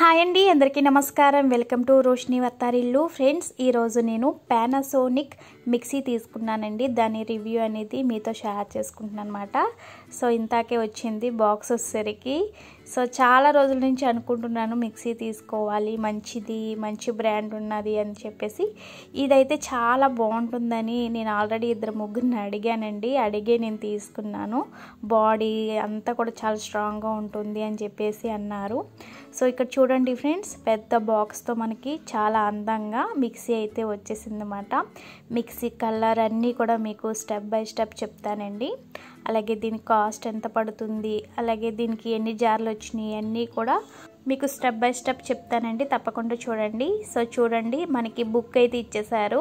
hi అండి అందరికీ నమస్కారం వెల్కమ్ టు రోషిని వత్తారిల్లు ఫ్రెండ్స్ ఈరోజు నేను పానాసోనిక్ మిక్సీ తీసుకున్నానండి దాని రివ్యూ అనేది మీతో షేర్ చేసుకుంటున్నాను అనమాట సో ఇంతాకే వచ్చింది బాక్స్ వచ్చేసరికి సో చాలా రోజుల నుంచి అనుకుంటున్నాను మిక్సీ తీసుకోవాలి మంచిది మంచి బ్రాండ్ ఉన్నది అని చెప్పేసి ఇదైతే చాలా బాగుంటుందని నేను ఆల్రెడీ ఇద్దరు ముగ్గురిని అడిగానండి అడిగే నేను తీసుకున్నాను బాడీ అంతా కూడా చాలా స్ట్రాంగ్గా ఉంటుంది అని చెప్పేసి అన్నారు సో ఇక్కడ చూడండి ఫ్రెండ్స్ పెద్ద బాక్స్తో మనకి చాలా అందంగా మిక్సీ అయితే వచ్చేసిందన్నమాట మిక్సీ కలర్ అన్నీ కూడా మీకు స్టెప్ బై స్టెప్ చెప్తానండి అలాగే దీని కాస్ట్ ఎంత పడుతుంది అలాగే దీనికి ఎన్ని జార్లు వచ్చినాయి అన్నీ కూడా మీకు స్టెప్ బై స్టెప్ చెప్తానండి తప్పకుండా చూడండి సో చూడండి మనకి బుక్ అయితే ఇచ్చేసారు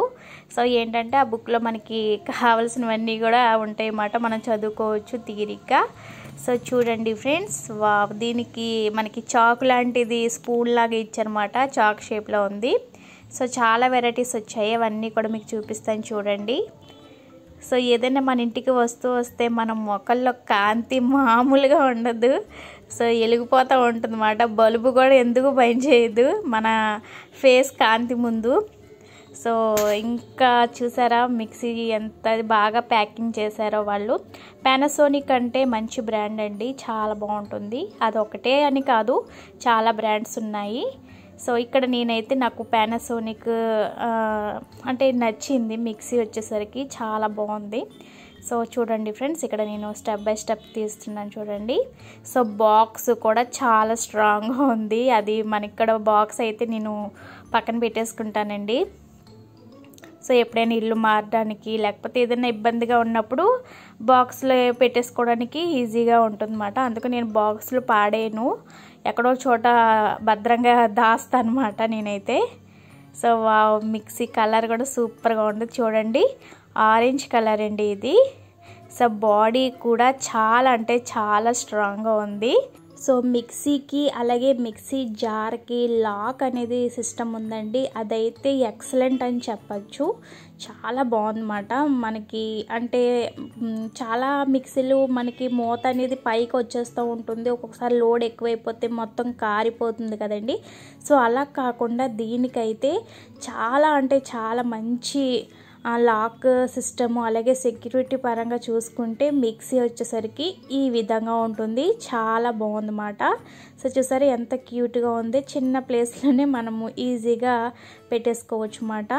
సో ఏంటంటే ఆ బుక్లో మనకి కావాల్సినవన్నీ కూడా ఉంటాయి అన్నమాట మనం చదువుకోవచ్చు తీరిక సో చూడండి ఫ్రెండ్స్ వా దీనికి మనకి చాక్ లాంటిది స్పూన్ లాగా ఇచ్చారన్నమాట చాక్ షేప్లో ఉంది సో చాలా వెరైటీస్ వచ్చాయి అవన్నీ కూడా మీకు చూపిస్తాను చూడండి సో ఏదైనా మన ఇంటికి వస్తూ వస్తే మన మొక్కల్లో కాంతి మామూలుగా ఉండదు సో వెలిగిపోతూ ఉంటుందన్నమాట బల్బు కూడా ఎందుకు పని చేయదు మన ఫేస్ కాంతి ముందు సో ఇంకా చూసారా మిక్సీ ఎంత బాగా ప్యాకింగ్ చేశారో వాళ్ళు పానాసోనిక్ అంటే మంచి బ్రాండ్ అండి చాలా బాగుంటుంది అదొకటే అని కాదు చాలా బ్రాండ్స్ ఉన్నాయి సో ఇక్కడ నేనైతే నాకు ప్యానాసోనిక్ అంటే నచ్చింది మిక్సీ వచ్చేసరికి చాలా బాగుంది సో చూడండి ఫ్రెండ్స్ ఇక్కడ నేను స్టెప్ బై స్టెప్ తీస్తున్నాను చూడండి సో బాక్స్ కూడా చాలా స్ట్రాంగ్గా ఉంది అది మన ఇక్కడ బాక్స్ అయితే నేను పక్కన పెట్టేసుకుంటానండి సో ఎప్పుడైనా ఇల్లు మారడానికి లేకపోతే ఏదైనా ఇబ్బందిగా ఉన్నప్పుడు బాక్స్లో పెట్టేసుకోవడానికి ఈజీగా ఉంటుందన్నమాట అందుకు నేను బాక్స్లో పాడేను ఎక్కడో చోట భద్రంగా దాస్తా అనమాట నేనైతే సో మిక్సీ కలర్ కూడా సూపర్గా ఉంది చూడండి ఆరెంజ్ కలర్ అండి ఇది సో బాడీ కూడా చాలా అంటే చాలా స్ట్రాంగ్గా ఉంది సో మిక్సీకి అలాగే మిక్సీ జార్కి లాక్ అనేది సిస్టమ్ ఉందండి అదైతే ఎక్సలెంట్ అని చెప్పచ్చు చాలా బాగుందన్నమాట మనకి అంటే చాలా మిక్సీలు మనకి మూత అనేది పైకి వచ్చేస్తూ ఉంటుంది ఒక్కొక్కసారి లోడ్ ఎక్కువైపోతే మొత్తం కారిపోతుంది కదండి సో అలా కాకుండా దీనికైతే చాలా అంటే చాలా మంచి లాక్ సిస్టమ్ అలాగే సెక్యూరిటీ పరంగా చూసుకుంటే మిక్సీ వచ్చేసరికి ఈ విధంగా ఉంటుంది చాలా బాగుందన్నమాట సో చూసారు ఎంత క్యూట్గా ఉంది చిన్న ప్లేస్లోనే మనము ఈజీగా పెట్టేసుకోవచ్చు అన్నమాట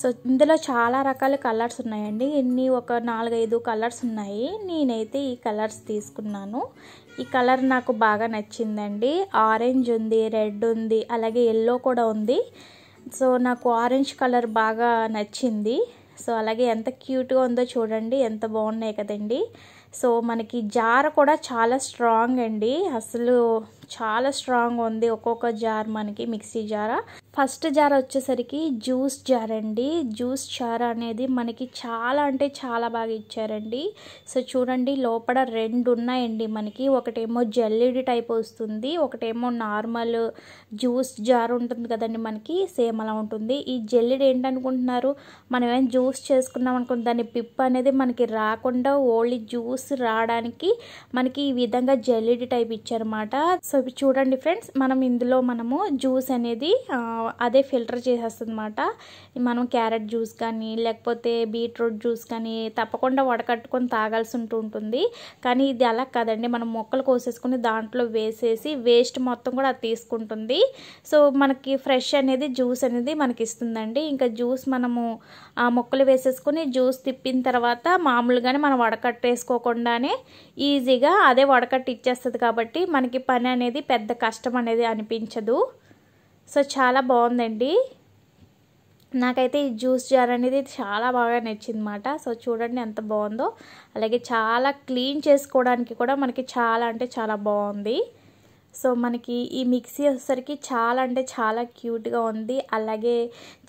సో ఇందులో చాలా రకాల కలర్స్ ఉన్నాయండి ఇన్ని ఒక నాలుగైదు కలర్స్ ఉన్నాయి నేనైతే ఈ కలర్స్ తీసుకున్నాను ఈ కలర్ నాకు బాగా నచ్చిందండి ఆరెంజ్ ఉంది రెడ్ ఉంది అలాగే ఎల్లో కూడా ఉంది సో నాకు ఆరెంజ్ కలర్ బాగా నచ్చింది సో అలాగే ఎంత క్యూట్గా ఉందో చూడండి ఎంత బాగున్నాయి కదండి సో మనకి జార్ కూడా చాలా స్ట్రాంగ్ అండి అసలు చాలా స్ట్రాంగ్ ఉంది ఒక్కొక్క జార్ మనకి మిక్సీ జారా ఫస్ట్ జార్ వచ్చేసరికి జ్యూస్ జార్ అండి జ్యూస్ జార్ అనేది మనకి చాలా అంటే చాలా బాగా ఇచ్చారండి సో చూడండి లోపల రెండు ఉన్నాయండి మనకి ఒకటేమో జల్లీడి టైప్ వస్తుంది ఒకటేమో నార్మల్ జ్యూస్ జార్ ఉంటుంది కదండి మనకి సేమ్ అలా ఉంటుంది ఈ జల్లీడి ఏంటనుకుంటున్నారు మనం ఏం జ్యూస్ చేసుకున్నాం అనుకుంటే దాని పిప్ అనేది మనకి రాకుండా ఓన్లీ జ్యూస్ రావడానికి మనకి ఈ విధంగా జల్లీడి టైప్ ఇచ్చారనమాట సో చూడండి ఫ్రెండ్స్ మనం ఇందులో మనము జ్యూస్ అనేది అదే ఫిల్టర్ చేసేస్తుంది అనమాట మనం క్యారెట్ జ్యూస్ కానీ లేకపోతే బీట్రూట్ జ్యూస్ కానీ తప్పకుండా వడకట్టుకొని తాగాల్సి ఉంటూ ఉంటుంది కానీ ఇది అలా కాదండి మనం మొక్కలు కోసేసుకుని దాంట్లో వేసేసి వేస్ట్ మొత్తం కూడా అది తీసుకుంటుంది సో మనకి ఫ్రెష్ అనేది జ్యూస్ అనేది మనకి ఇస్తుందండి ఇంకా జ్యూస్ మనము ఆ మొక్కలు వేసేసుకుని జ్యూస్ తిప్పిన తర్వాత మామూలుగానే మనం వడకట్టేసుకోకుండానే ఈజీగా అదే వడకట్టి ఇచ్చేస్తుంది కాబట్టి మనకి పని అనేది పెద్ద కష్టం అనేది అనిపించదు సో చాలా బాగుందండి నాకైతే ఈ జ్యూస్ జార్ అనేది చాలా బాగా నచ్చిందన్నమాట సో చూడండి ఎంత బాగుందో అలాగే చాలా క్లీన్ చేసుకోవడానికి కూడా మనకి చాలా అంటే చాలా బాగుంది సో మనకి ఈ మిక్సీ వచ్చేసరికి చాలా అంటే చాలా క్యూట్గా ఉంది అలాగే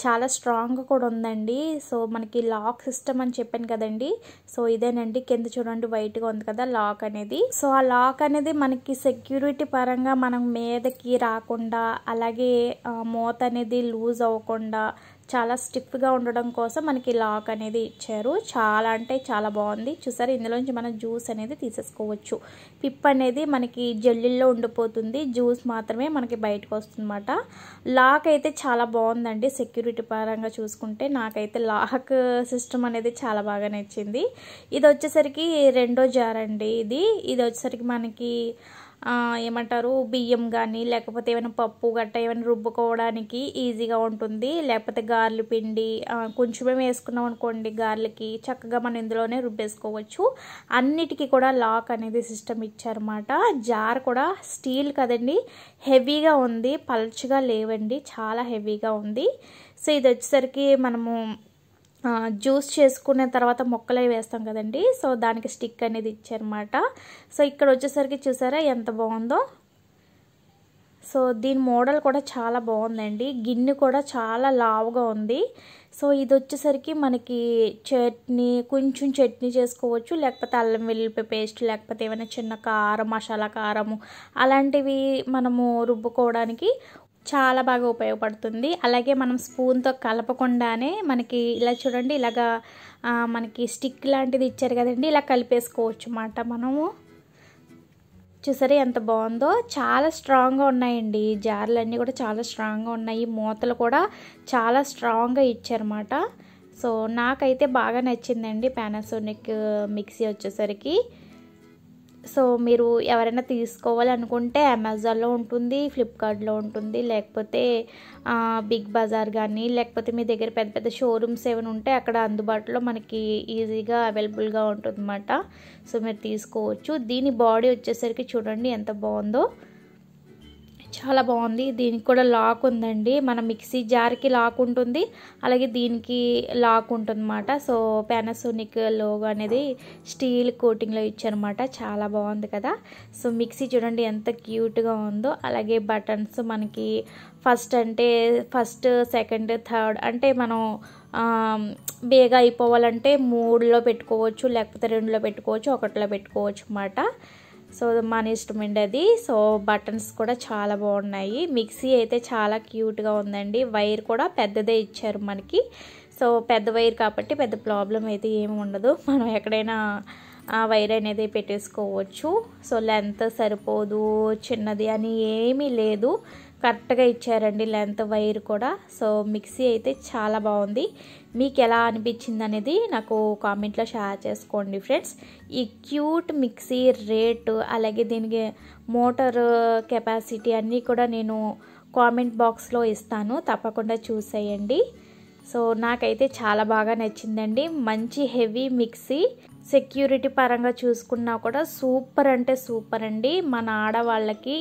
చాలా స్ట్రాంగ్గా కూడా ఉందండి సో మనకి లాక్ సిస్టమ్ అని చెప్పాను కదండి సో ఇదేనండి కింద చూడండి వైట్గా ఉంది కదా లాక్ అనేది సో ఆ లాక్ అనేది మనకి సెక్యూరిటీ పరంగా మనం మీదకి రాకుండా అలాగే మూత అనేది లూజ్ అవ్వకుండా చాలా స్టిఫ్గా ఉండడం కోసం మనకి లాక్ అనేది ఇచ్చారు చాలా అంటే చాలా బాగుంది చూసారు ఇందులోంచి మనం జ్యూస్ అనేది తీసేసుకోవచ్చు పిప్ అనేది మనకి జల్లిల్లో ఉండిపోతుంది జ్యూస్ మాత్రమే మనకి బయటకు వస్తుందన్నమాట లాక్ అయితే చాలా బాగుందండి సెక్యూరిటీ పరంగా చూసుకుంటే నాకైతే లాక్ సిస్టమ్ అనేది చాలా బాగా నచ్చింది ఇది వచ్చేసరికి రెండో జార్ అండి ఇది ఇది వచ్చేసరికి మనకి ఏమంటారు బియ్యం కానీ లేకపోతే ఏమైనా పప్పు గట్ట ఏమైనా రుబ్బుకోవడానికి ఈజీగా ఉంటుంది లేకపోతే గార్లు పిండి కొంచెమే వేసుకున్నాం అనుకోండి గార్లకి చక్కగా మనం ఇందులోనే రుబ్బేసుకోవచ్చు అన్నిటికీ కూడా లాక్ అనేది సిస్టమ్ ఇచ్చారన్నమాట జార్ కూడా స్టీల్ కదండి హెవీగా ఉంది పల్చగా లేవండి చాలా హెవీగా ఉంది సో ఇది వచ్చేసరికి మనము జ్యూస్ చేసుకునే తర్వాత మొక్కలవి వేస్తాం కదండి సో దానికి స్టిక్ అనేది ఇచ్చారనమాట సో ఇక్కడ వచ్చేసరికి చూసారా ఎంత బాగుందో సో దీని మోడల్ కూడా చాలా బాగుందండి గిన్నె కూడా చాలా లావుగా ఉంది సో ఇది వచ్చేసరికి మనకి చట్నీ కొంచెం చట్నీ చేసుకోవచ్చు లేకపోతే అల్లం వెల్లుల్లి పేస్ట్ లేకపోతే ఏమైనా చిన్న కారం మసాలా కారము అలాంటివి మనము రుబ్బుకోవడానికి చాలా బాగా ఉపయోగపడుతుంది అలాగే మనం స్పూన్తో కలపకుండానే మనకి ఇలా చూడండి ఇలాగా మనకి స్టిక్ లాంటిది ఇచ్చారు కదండి ఇలా కలిపేసుకోవచ్చు అన్నమాట మనము చూసారా ఎంత బాగుందో చాలా స్ట్రాంగ్గా ఉన్నాయండి జార్లన్నీ కూడా చాలా స్ట్రాంగ్గా ఉన్నాయి మూతలు కూడా చాలా స్ట్రాంగ్గా ఇచ్చారన్నమాట సో నాకైతే బాగా నచ్చిందండి ప్యానాసోనిక్ మిక్సీ uh, వచ్చేసరికి సో మీరు ఎవరైనా తీసుకోవాలనుకుంటే అమెజాన్లో ఉంటుంది ఫ్లిప్కార్ట్లో ఉంటుంది లేకపోతే బిగ్ బజార్ కానీ లేకపోతే మీ దగ్గర పెద్ద పెద్ద షోరూమ్స్ ఏమైనా ఉంటే అక్కడ అందుబాటులో మనకి ఈజీగా అవైలబుల్గా ఉంటుందన్నమాట సో మీరు తీసుకోవచ్చు దీని బాడీ వచ్చేసరికి చూడండి ఎంత బాగుందో చాలా బాగుంది దీనికి కూడా లాక్ ఉందండి మన మిక్సీ జార్కి లాక్ ఉంటుంది అలాగే దీనికి లాక్ ఉంటుందన్నమాట సో పానాసోనిక్ లోగో అనేది స్టీల్ కోటింగ్లో ఇచ్చారనమాట చాలా బాగుంది కదా సో మిక్సీ చూడండి ఎంత క్యూట్గా ఉందో అలాగే బటన్స్ మనకి ఫస్ట్ అంటే ఫస్ట్ సెకండ్ థర్డ్ అంటే మనం బేగా అయిపోవాలంటే మూడులో పెట్టుకోవచ్చు లేకపోతే రెండులో పెట్టుకోవచ్చు ఒకటిలో పెట్టుకోవచ్చు అన్నమాట సో మన ఇష్టం అది సో బటన్స్ కూడా చాలా బాగున్నాయి మిక్సీ అయితే చాలా క్యూట్గా ఉందండి వైర్ కూడా పెద్దదే ఇచ్చారు మనకి సో పెద్ద వైర్ కాబట్టి పెద్ద ప్రాబ్లం అయితే ఏమి ఉండదు మనం ఎక్కడైనా ఆ వైర్ అనేది పెట్టేసుకోవచ్చు సో లెంత్ సరిపోదు చిన్నది అని ఏమీ లేదు కరెక్ట్గా ఇచ్చారండి లెంత్ వైర్ కూడా సో మిక్సీ అయితే చాలా బాగుంది మీకు ఎలా అనిపించింది అనేది నాకు కామెంట్లో షేర్ చేసుకోండి ఫ్రెండ్స్ ఈ క్యూట్ మిక్సీ రేటు అలాగే దీనికి మోటార్ కెపాసిటీ అన్నీ కూడా నేను కామెంట్ బాక్స్లో ఇస్తాను తప్పకుండా చూసేయండి సో నాకైతే చాలా బాగా నచ్చిందండి మంచి హెవీ మిక్సీ సెక్యూరిటీ పరంగా చూసుకున్నా కూడా సూపర్ అంటే సూపర్ అండి మన ఆడవాళ్ళకి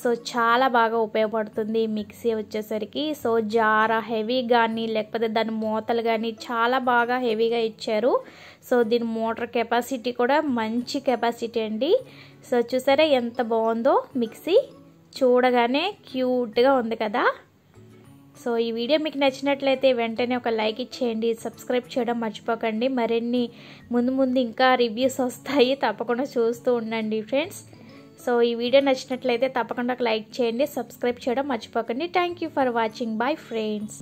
సో చాలా బాగా ఉపయోగపడుతుంది మిక్సీ వచ్చేసరికి సో జారా హెవీ కానీ లేకపోతే దాని మూతలు కానీ చాలా బాగా హెవీగా ఇచ్చారు సో దీని మోటార్ కెపాసిటీ కూడా మంచి కెపాసిటీ అండి సో చూసారా ఎంత బాగుందో మిక్సీ చూడగానే క్యూట్గా ఉంది కదా సో ఈ వీడియో మీకు నచ్చినట్లయితే వెంటనే ఒక లైక్ ఇచ్చేయండి సబ్స్క్రైబ్ చేయడం మర్చిపోకండి మరిన్ని ముందు ముందు ఇంకా రివ్యూస్ వస్తాయి తప్పకుండా చూస్తూ ఉండండి ఫ్రెండ్స్ సో ఈ వీడియో నచ్చినట్లయితే తప్పకుండా ఒక లైక్ చేయండి సబ్స్క్రైబ్ చేయడం మర్చిపోకండి thank for watching bye friends